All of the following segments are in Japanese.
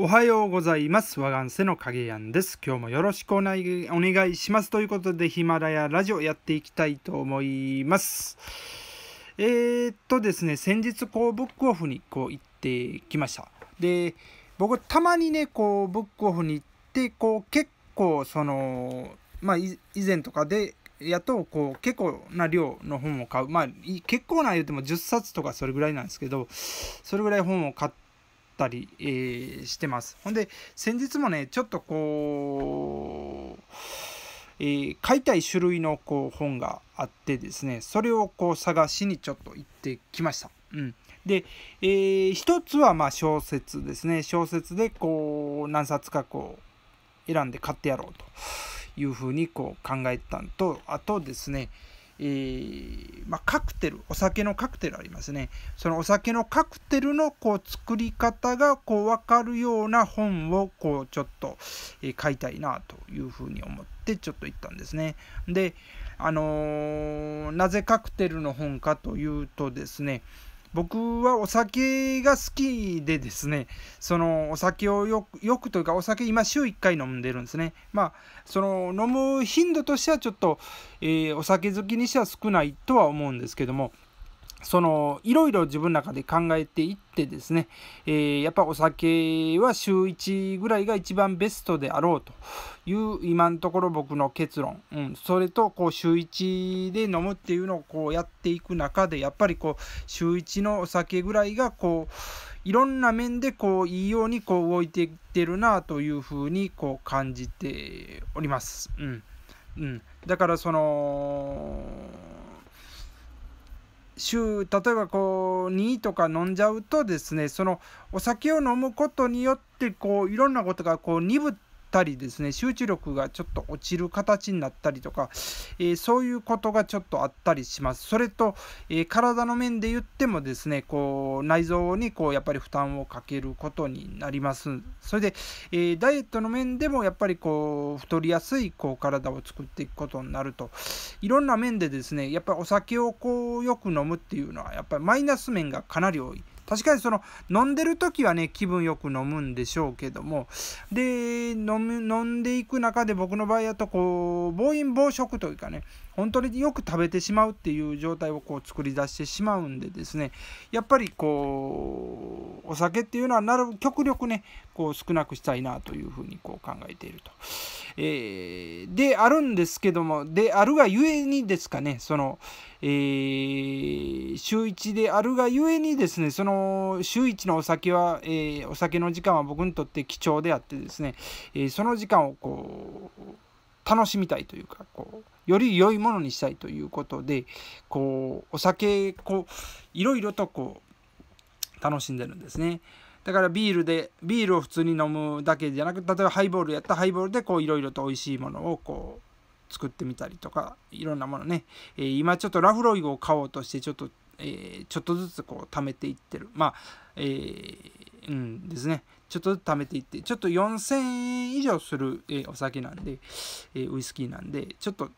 おはようございます。ワガンセの影やんです。今日もよろしくお願いします。ということで、ヒマラヤラジオやっていきたいと思います。えー、っとですね、先日、こう、ブックオフにこう行ってきました。で、僕、たまにね、こう、ブックオフに行って、こう、結構、その、まあ、以前とかで、やっと、こう、結構な量の本を買う。まあ、結構な言うても10冊とかそれぐらいなんですけど、それぐらい本を買っったり、えー、してます。ほんで先日もねちょっとこう、えー、買いたい種類のこう本があってですねそれをこう探しにちょっと行ってきました。うん、で、えー、一つはま小説ですね小説でこう何冊かこう選んで買ってやろうというふうにこう考えたのとあとですねえー、まあ、カクテルお酒のカクテルありますねそのお酒のカクテルのこう作り方がこう分かるような本をこうちょっと、えー、買いたいなというふうに思ってちょっと行ったんですねであのー、なぜカクテルの本かというとですね僕はお酒が好きでですね、そのお酒をよく、よくというかお酒今週1回飲んでるんですね。まあ、その飲む頻度としてはちょっと、えー、お酒好きにしては少ないとは思うんですけども、そのいろいろ自分の中で考えていってですね、えー、やっぱお酒は週1ぐらいが一番ベストであろうという今のところ僕の結論、うん、それとこう週1で飲むっていうのをこうやっていく中でやっぱりこう週1のお酒ぐらいがこういろんな面でこういいようにこう動いていってるなというふうにこう感じております。うんうん、だからその週例えばこう2とか飲んじゃうとですねそのお酒を飲むことによってこういろんなことがこう鈍ってたりですね集中力がちょっと落ちる形になったりとか、えー、そういうことがちょっとあったりしますそれと、えー、体の面で言ってもですねこう内臓にこうやっぱり負担をかけることになりますそれで、えー、ダイエットの面でもやっぱりこう太りやすいこう体を作っていくことになるといろんな面でですねやっぱりお酒をこうよく飲むっていうのはやっぱりマイナス面がかなり多い。確かにその飲んでる時はね気分よく飲むんでしょうけどもで飲む飲んでいく中で僕の場合だとこう暴飲暴食というかね本当によく食べてしまうっていう状態をこう作り出してしまうんでですねやっぱりこうお酒っていうのはなる極力ねこう少なくしたいなというふうにこう考えていると。えー、であるんですけどもであるがゆえにですかねその、えー、週1であるがゆえにですねその週1のお酒は、えー、お酒の時間は僕にとって貴重であってですね、えその時間をこう楽しみたいというかこうより良いものにしたいということでこうお酒こういろいろとこう楽しんでるんですね。だからビールでビールを普通に飲むだけじゃなく例えばハイボールやったハイボールでこういろいろと美味しいものをこう作ってみたりとかいろんなものね、えー、今ちょっとラフロイグを買おうとしてちょっと、えー、ちょっとずつこう貯めていってるまあえー、うんですねちょっとずつ貯めていってちょっと4000円以上する、えお酒なんで、えウイスキーなんでちょっと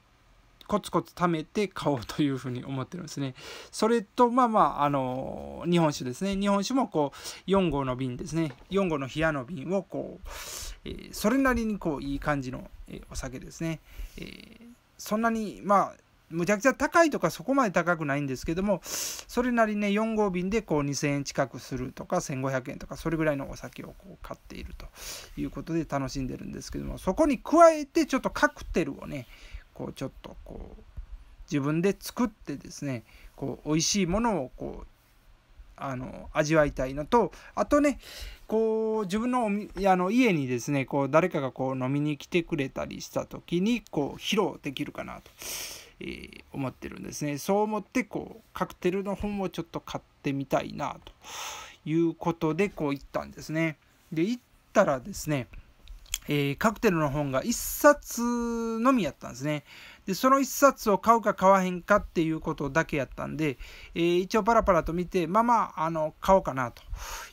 コツコツ貯めて買おうというふうに思ってるんですね。それと、まあまあ、あの日本酒ですね。日本酒もこう、4号の瓶ですね。4号の冷やの瓶をこう、えー、それなりにこう、いい感じの、えー、お酒ですね。えー、そんなに、まあ、むちゃくちゃ高いとかそこまで高くないんですけどもそれなりね4号瓶でこう2000円近くするとか1500円とかそれぐらいのお酒をこう買っているということで楽しんでるんですけどもそこに加えてちょっとカクテルをねこうちょっとこう自分で作ってですねこう美味しいものをこうあの味わいたいのとあとねこう自分のあの家にですねこう誰かがこう飲みに来てくれたりした時にこう披露できるかなと、えー、思ってるんですねそう思ってこうカクテルの本をちょっと買ってみたいなということでこう行ったんですねで行ったらですねえー、カクテルの本が1冊のみやったんですね。で、その1冊を買うか買わへんかっていうことだけやったんで、えー、一応パラパラと見て、まあまあ、あの、買おうかなと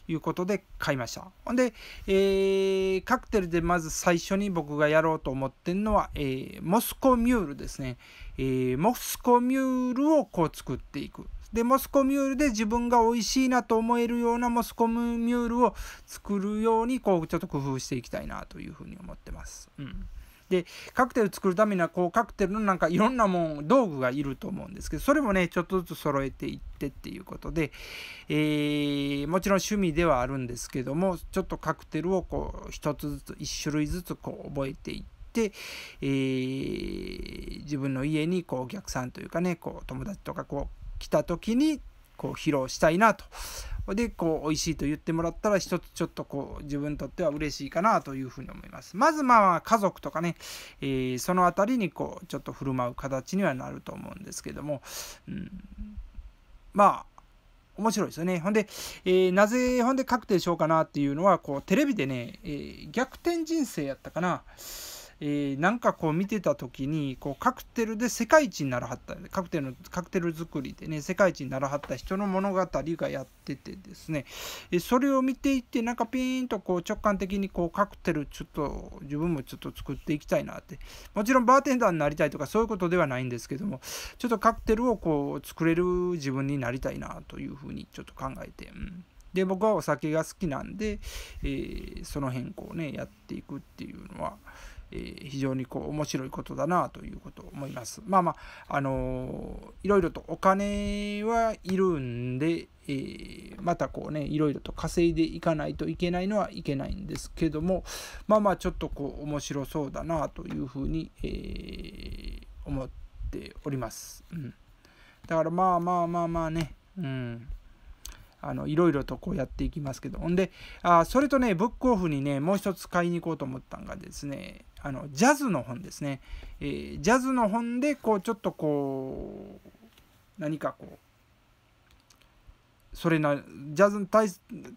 いうことで買いました。ほんで、えー、カクテルでまず最初に僕がやろうと思ってるのは、えモスコミュールですね。えモスコミュールをこう作っていく。でモスコミュールで自分が美味しいなと思えるようなモスコミュールを作るようにこうちょっと工夫していきたいなというふうに思ってます。うんでカクテル作るためにはこうカクテルのなんかいろんなもん道具がいると思うんですけどそれもねちょっとずつ揃えていってっていうことで、えー、もちろん趣味ではあるんですけどもちょっとカクテルをこう一つずつ一種類ずつこう覚えていって。えー、自分の家にこうお客さんというかねこう友達とかこ来た時にこう披露したいなと。でこう美味しいと言ってもらったら一つちょっとこう自分にとっては嬉しいかなというふうに思います。まずまあ家族とかね、えー、その辺りにこうちょっと振る舞う形にはなると思うんですけども、うん、まあ面白いですよね。ほんで、えー、なぜほんで確定しようかなっていうのはこうテレビでね、えー、逆転人生やったかな。えー、なんかこう見てた時にこうカクテルで世界一にならはったカクテルのカクテル作りでね世界一にならはった人の物語がやっててですね、えそれを見ていってなんかピーンとこう直感的にこうカクテルちょっと自分もちょっと作っていきたいなってもちろんバーテンダーになりたいとかそういうことではないんですけどもちょっとカクテルをこう作れる自分になりたいなというふうにちょっと考えて。うんで僕はお酒が好きなんで、えー、その辺こうねやっていくっていうのは、非常にこう面白いことだなということを思います。まあまあ、あのいろいろとお金はいるんで、えー、またこうね、いろいろと稼いでいかないといけないのはいけないんですけども、まあまあ、ちょっとこう面白そうだなというふうに、えー、思っております。うん、だからまあまあまあまあね、うん。あのいろいろとこうやっていきますけどほんであそれとねブックオフにねもう一つ買いに行こうと思ったんがですねあのジャズの本ですね、えー、ジャズの本でこうちょっとこう何かこうそれなジャズに対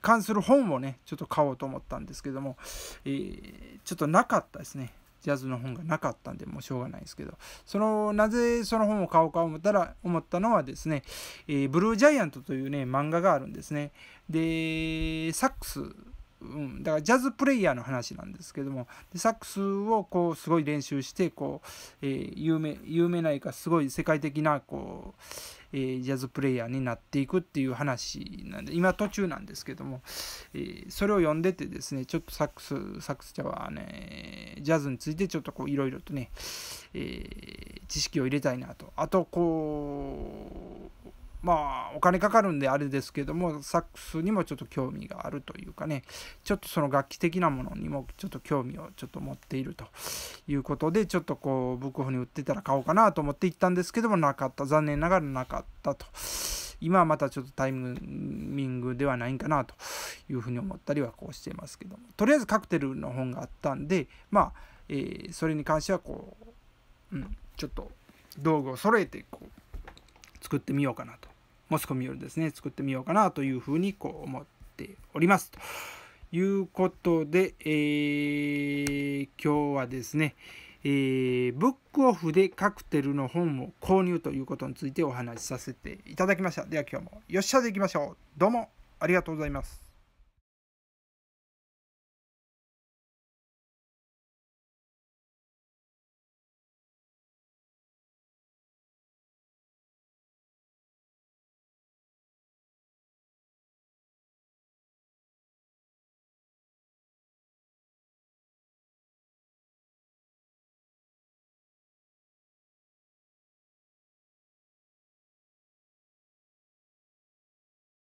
関する本をねちょっと買おうと思ったんですけども、えー、ちょっとなかったですねジャズの本がなかったんで、もうしょうがないですけど、その、なぜその本を買おうか思ったら、思ったのはですね、えー、ブルージャイアントというね、漫画があるんですね。で、サックス、うん、だからジャズプレイヤーの話なんですけどもでサックスをこうすごい練習してこう、えー、有名有名ないかすごい世界的なこう、えー、ジャズプレイヤーになっていくっていう話なんで今途中なんですけども、えー、それを読んでてですねちょっとサックスサックス茶はねジャズについてちょっとこういろいろとね、えー、知識を入れたいなと。あとこう、まあお金かかるんであれですけどもサックスにもちょっと興味があるというかねちょっとその楽器的なものにもちょっと興味をちょっと持っているということでちょっとこうブックフに売ってたら買おうかなと思って行ったんですけどもなかった残念ながらなかったと。今はまたちょっとタイミングではないんかなというふうに思ったりはこうしてますけどもとりあえずカクテルの本があったんでまあ、えー、それに関してはこう、うん、ちょっと道具を揃えてこう作ってみようかなと申し込みよりですね作ってみようかなというふうにこう思っております。ということで、えー、今日はですね、えー、ブックオフでカクテルの本を購入ということについてお話しさせていただきました。では今日もよっしゃでいきましょう。どうもありがとうございます。